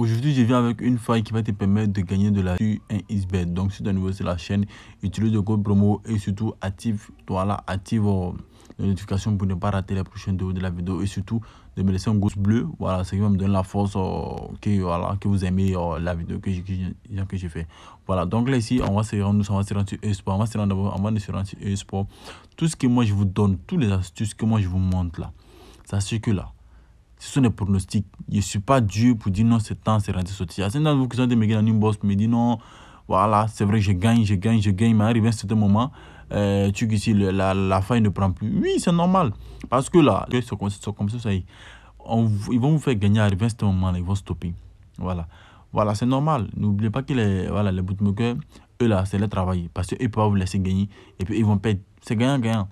Aujourd'hui, je viens avec une faille qui va te permettre de gagner de la sur un isbet. Donc, si tu es nouveau sur la chaîne, utilise le code promo et surtout active la notification active euh, les pour ne pas rater la prochaine vidéo de la vidéo et surtout de me laisser un pouce bleu. Voilà, ce qui va me donner la force euh, que, voilà, que vous aimez euh, la vidéo que j'ai que, fait. Voilà, donc là ici, on va se rendre, on va se rendre sur eSport. On va se rendre on va se rendre sur eSport. Tout ce que moi je vous donne, toutes les astuces que moi je vous montre là, ça circule là. Ce sont des pronostics. Je ne suis pas Dieu pour dire non, c'est temps, c'est c'est sorti. Il y vous qui sont dans une me dit non, voilà, c'est vrai, je gagne, je gagne, je gagne, mais à un certain moment, euh, tu dis, la, la faille ne prend plus. Oui, c'est normal. Parce que là, c'est comme ça, ça ils vont vous faire gagner, arrive à certain moment ils vont stopper. Voilà. Voilà, c'est normal. N'oubliez pas que les, voilà, les bootmakers, eux là, c'est leur travail. Parce qu'ils peuvent vous laisser gagner et puis ils vont perdre. C'est gagnant-gagnant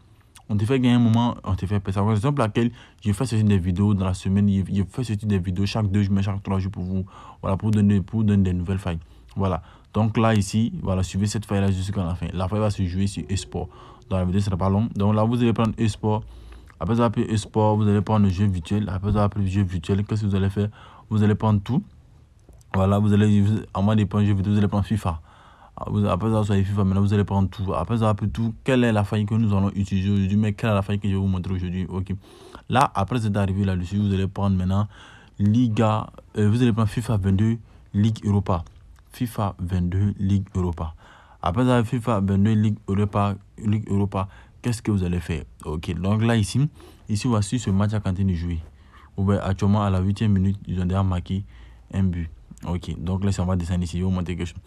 on te fait gagner un moment, on te fait passer. C'est laquelle je fais ceci des vidéos dans la semaine, je, fait ce type des vidéos chaque deux jours, chaque trois jours pour vous, voilà, pour donner, pour donner des nouvelles failles. Voilà. Donc là, ici, voilà, suivez cette faille-là jusqu'à la fin. La faille va se jouer sur eSport. Dans la vidéo, ce pas long. Donc là, vous allez prendre eSport. Après ça, eSport, vous allez prendre le jeu virtuel. Après ça, après le jeu virtuel, qu'est-ce que vous allez faire Vous allez prendre tout. Voilà, vous allez, en moins de jeu vous allez prendre FIFA. Ah, après ça, soyez FIFA, maintenant vous allez prendre tout. Après ça, après tout, quelle est la faille que nous allons utiliser aujourd'hui, mais quelle est la faille que je vais vous montrer aujourd'hui. Ok. Là, après cette arrivée là-dessus, vous allez prendre maintenant Liga, euh, vous allez prendre FIFA 22, Ligue Europa. FIFA 22, Ligue Europa. Après ça, FIFA 22, Ligue Europa, Ligue Europa, qu'est-ce que vous allez faire Ok, donc là, ici, ici, voici ce match à continuer de jouer. actuellement, à la 8 minute, ils ont déjà marqué un but. Ok, donc là, on va descendre ici, vous vous montrer quelque chose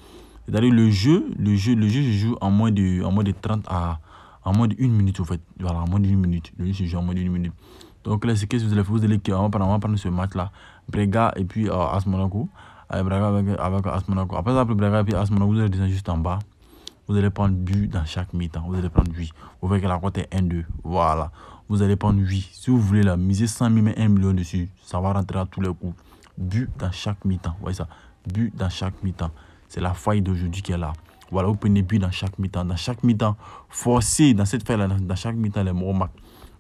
cest le jeu, le jeu, le jeu se joue en moins de, en moins de 30 à en moins d'une minute en fait. Voilà, en moins d'une minute. Le jeu se joue en moins d'une minute. Donc là, c'est qu'est-ce que vous allez faire Vous allez qu'on va prendre, ce match-là. Brega et puis euh, Brega avec, avec Après ça, après Brega et puis As vous allez descendre juste en bas. Vous allez prendre but dans chaque mi-temps. Vous allez prendre 8. Vous voyez que la cote est 1-2. Voilà. Vous allez prendre 8. Si vous voulez la miser 100 000, mais 1 million dessus, ça va rentrer à tous les coups. But dans chaque mi-temps. Vous voyez ça But dans chaque mi-temps. C'est la faille d'aujourd'hui qui est là. Voilà, vous prenez but dans chaque mi-temps. Dans chaque mi-temps, forcez dans cette faille-là, dans, chaque mi-temps, les mots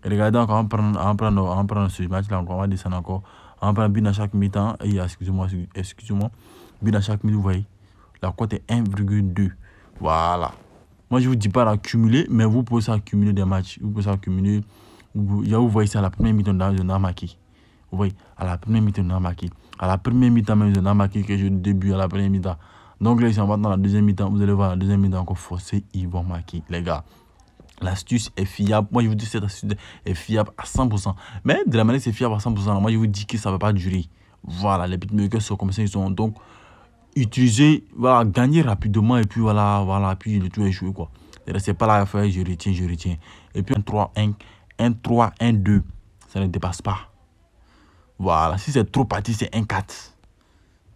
Et regardez encore, on prend, on ce match-là, on va descendre encore. On prend but dans chaque mi-temps. Excusez-moi, excusez-moi. But dans chaque mi-temps, vous voyez. La cote est 1,2. Voilà. Moi, je ne vous dis pas d'accumuler, mais vous pouvez accumuler des matchs. Vous pouvez accumuler. Vous, voyez c'est à la première mi-temps, dans le marqué. Vous voyez, à la première mi-temps, dans a marqué. À la première mi-temps, même, on a marqué que je début à la première mi-temps. Donc là, on va dans la deuxième mi-temps. Vous allez voir la deuxième mi-temps encore forcé. Ils vont marquer, les gars. L'astuce est fiable. Moi, je vous dis que cette astuce est fiable à 100%. Mais de la manière c'est fiable à 100%, moi, je vous dis que ça ne va pas durer. Voilà, les pitmakers sont comme ça. Ils sont donc utiliser, voilà, gagner rapidement. Et puis voilà, voilà, puis le tout est joué, quoi. C'est pas la fête, je retiens, je retiens. Et puis un 3-1, un 3-1-2, ça ne dépasse pas. Voilà, si c'est trop parti, c'est un 4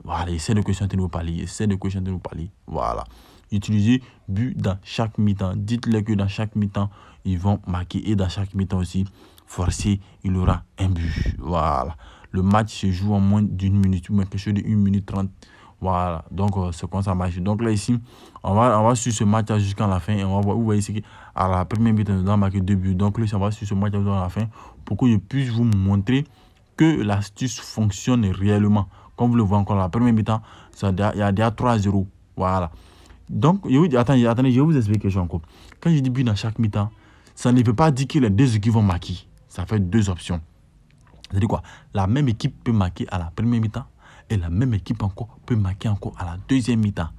voilà, essaie de questionner nos paliers, essaie de questionner vous parler. Voilà. Utilisez but dans chaque mi-temps. Dites-le que dans chaque mi-temps, ils vont marquer et dans chaque mi-temps aussi, forcer il aura un but. Voilà. Le match se joue en moins d'une minute, ou même quelque chose de 1 minute 30. Voilà, donc euh, c'est comme ça marche. Donc là, ici, on va, on va suivre ce match jusqu'à la fin et on va voir. Vous voyez ici à la première mi-temps, on a marqué deux buts. Donc là, on va suivre ce match jusqu'à la fin pour que je puisse vous montrer que l'astuce fonctionne réellement. Comme vous le voyez encore, la première mi-temps, il y a déjà 3-0. Voilà. Donc, je, attendez, attendez, je vais vous expliquer quelque chose encore. Quand je dis but dans chaque mi-temps, ça ne veut pas dire que les deux équipes vont maquiller. Ça fait deux options. C'est-à-dire quoi La même équipe peut marquer à la première mi-temps et la même équipe encore peut marquer encore à la deuxième mi-temps.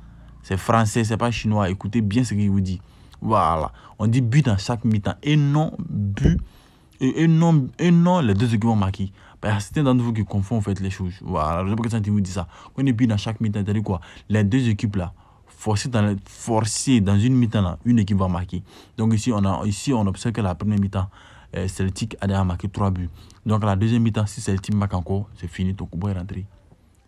C'est français, c'est pas chinois. Écoutez bien ce qu'il vous dit. Voilà. On dit but dans chaque mi-temps et non but et, non, et non les deux équipes vont marquer. Bah, certains d'entre vous qui confondent en fait les choses. Voilà, je que tu me dis ça. on est bien dans chaque mi temps quoi Les deux équipes là, forcées dans, dans une mi-temps là, une équipe va marquer. Donc ici, on, a, ici, on observe que la première mi-temps, euh, Celtic a déjà marqué 3 buts. Donc la deuxième mi-temps, si Celtic marque encore, c'est fini, ton coup est rentré.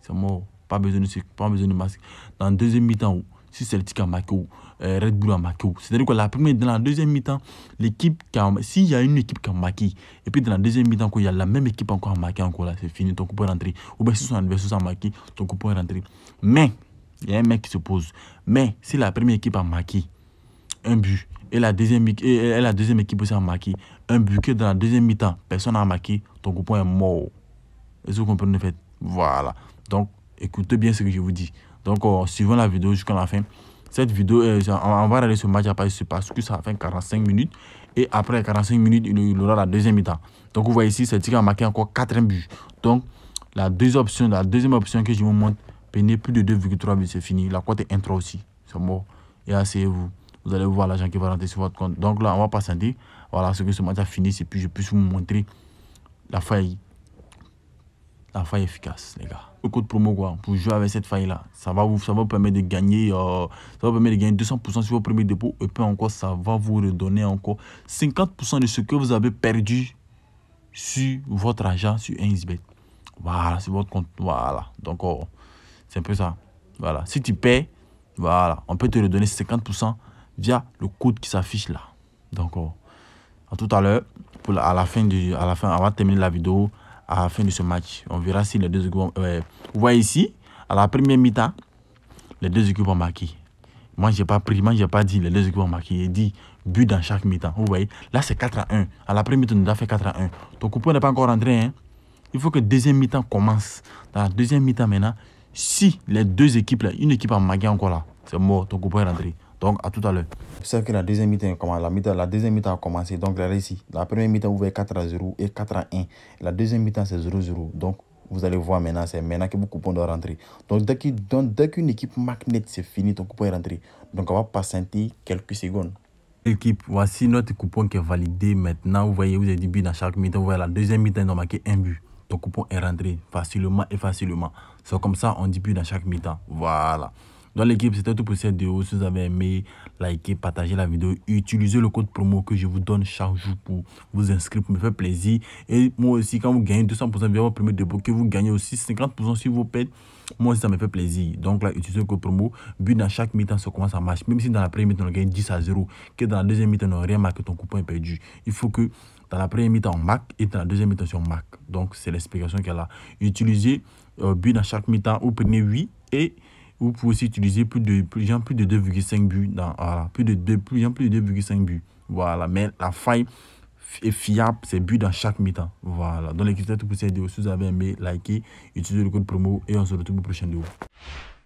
C'est mort. Pas besoin de pas besoin de masque. Dans la deuxième mi-temps, si Celtic a marqué, euh, Red Bull a marqué. C'est-à-dire que la première, dans la deuxième mi-temps, l'équipe s'il y a une équipe qui a marqué, et puis dans la deuxième mi-temps, il y a la même équipe encore à marqué encore là, c'est fini, ton coup peut rentré Ou bien si son adversaire a marqué, ton coup est rentré Mais, il y a un mec qui se pose. Mais si la première équipe a marqué un but, et la deuxième, et la deuxième équipe aussi a marqué un but que dans la deuxième mi-temps, personne n'a marqué, ton coup est mort. Est-ce que vous comprenez fait Voilà. Donc, écoutez bien ce que je vous dis. Donc, oh, suivons la vidéo jusqu'à la fin cette vidéo, on va regarder ce match Paris ce parce que ça fait 45 minutes. Et après 45 minutes, il aura la deuxième mi-temps. Donc vous voyez ici, qui a marqué encore 4 buts. Donc la deuxième option, la deuxième option que je vous montre, peinez plus de 2,3 buts, c'est fini. La cote est intro aussi. C'est mort. Et asseyez-vous. Vous allez voir l'argent qui va rentrer sur votre compte. Donc là, on va patienter. Voilà ce que ce match a fini. c'est puis je puisse vous montrer la faille la faille efficace, les gars. Le code promo, quoi, pour jouer avec cette faille-là, ça va vous, ça va vous permettre de gagner, euh, ça va vous permettre de gagner 200% sur vos premiers dépôts. Et puis encore, ça va vous redonner encore 50% de ce que vous avez perdu sur votre argent sur isbet Voilà, c'est votre compte. Voilà. Donc, oh, c'est un peu ça. Voilà. Si tu payes, voilà, on peut te redonner 50% via le code qui s'affiche là. Donc, oh, à tout à l'heure, à la fin du, à la fin, avant de terminer la vidéo, à la fin de ce match. On verra si les deux équipes ont euh, vous voyez ici, à la première mi-temps, les deux équipes ont marqué. Moi, je n'ai pas pris, moi, je pas dit les deux équipes ont marqué. J'ai dit but dans chaque mi-temps. Vous voyez, là, c'est 4 à 1. À la première mi-temps, on a fait 4 à 1. Ton Coupon n'est pas encore rentré. Hein. Il faut que deuxième mi-temps commence. Dans la deuxième mi-temps, maintenant, si les deux équipes, là, une équipe a marqué encore là, c'est mort. Ton Coupon est rentré. Donc, à tout à l'heure. C'est que la deuxième mi-temps, la, deuxième a commencé. Donc, la ici, La première mi-temps ouvert 4 à 0 et 4 à 1. La deuxième mi-temps, c'est 0-0. Donc, vous allez voir maintenant, c'est maintenant que vos coupons doivent rentrer. Donc, dès qu'une équipe magnète c'est fini, ton coupon est rentré. Donc, on va patienter quelques secondes. Équipe, voici notre coupon qui est validé maintenant. Vous voyez, vous avez des buts dans chaque mi-temps. Vous voyez, la deuxième mi-temps, on a marqué un but. Ton coupon est rentré facilement et facilement. C'est comme ça, on dit but dans chaque mi-temps. Voilà. Dans l'équipe, c'était tout pour cette vidéo. Si vous avez aimé, likez, partagez la vidéo. Utilisez le code promo que je vous donne chaque jour pour vous inscrire, pour me faire plaisir. Et moi aussi, quand vous gagnez 200% via votre premier dépôt, que vous gagnez aussi 50% sur vos payez, moi aussi, ça me fait plaisir. Donc là, utilisez le code promo. But dans chaque mi-temps, ça commence à marcher. Même si dans la première mi-temps, on gagne 10 à 0, que dans la deuxième mi-temps, on n'a rien marqué, ton coupon est perdu. Il faut que dans la première mi-temps, on marque et dans la deuxième mi-temps, on marque. Donc, c'est l'explication qu'elle a. Utilisez euh, but dans chaque mi-temps ou prenez 8 et vous pouvez aussi utiliser plus de, plus, plus de 2,5 buts. Dans, plus de 2, plus, de 2,5 buts. Voilà, mais la faille est fiable, c'est but dans chaque mi-temps. Voilà, dans les critères pour cette vidéo. Si vous avez aimé, likez, utilisez le code promo et on se retrouve au prochain prochaine vidéo.